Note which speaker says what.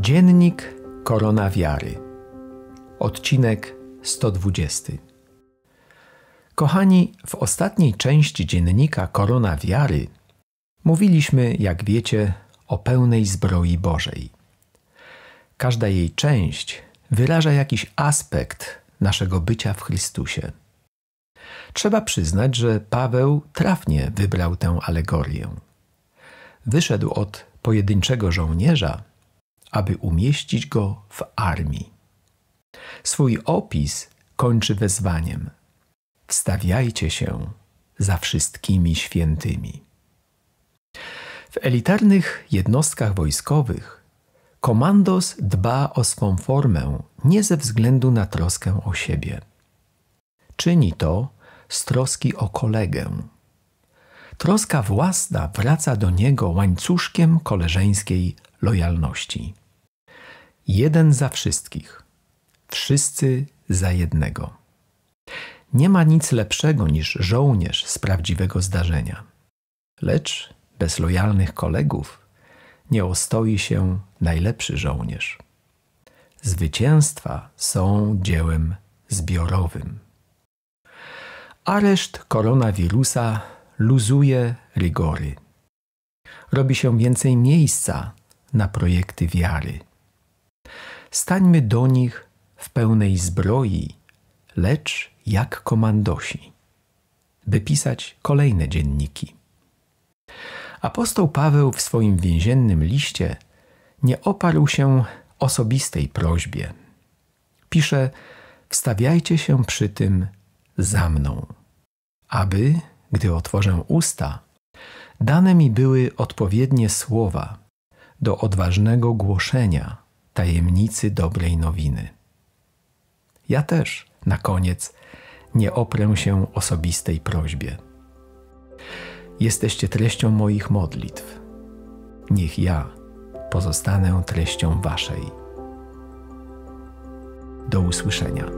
Speaker 1: Dziennik Korona Wiary. Odcinek 120. Kochani, w ostatniej części dziennika Korona Wiary mówiliśmy, jak wiecie, o pełnej zbroi Bożej. Każda jej część wyraża jakiś aspekt naszego bycia w Chrystusie. Trzeba przyznać, że Paweł trafnie wybrał tę alegorię. Wyszedł od pojedynczego żołnierza aby umieścić go w armii. Swój opis kończy wezwaniem: Wstawiajcie się za wszystkimi świętymi. W elitarnych jednostkach wojskowych komandos dba o swą formę nie ze względu na troskę o siebie. Czyni to z troski o kolegę. Troska własna wraca do niego łańcuszkiem koleżeńskiej lojalności. Jeden za wszystkich, wszyscy za jednego. Nie ma nic lepszego niż żołnierz z prawdziwego zdarzenia. Lecz bez lojalnych kolegów nie ostoi się najlepszy żołnierz. Zwycięstwa są dziełem zbiorowym. Areszt koronawirusa luzuje rygory. Robi się więcej miejsca na projekty wiary. Stańmy do nich w pełnej zbroi, lecz jak komandosi, by pisać kolejne dzienniki. Apostoł Paweł w swoim więziennym liście nie oparł się osobistej prośbie. Pisze: Wstawiajcie się przy tym za mną, aby, gdy otworzę usta, dane mi były odpowiednie słowa do odważnego głoszenia tajemnicy dobrej nowiny. Ja też, na koniec, nie oprę się osobistej prośbie. Jesteście treścią moich modlitw. Niech ja pozostanę treścią Waszej. Do usłyszenia.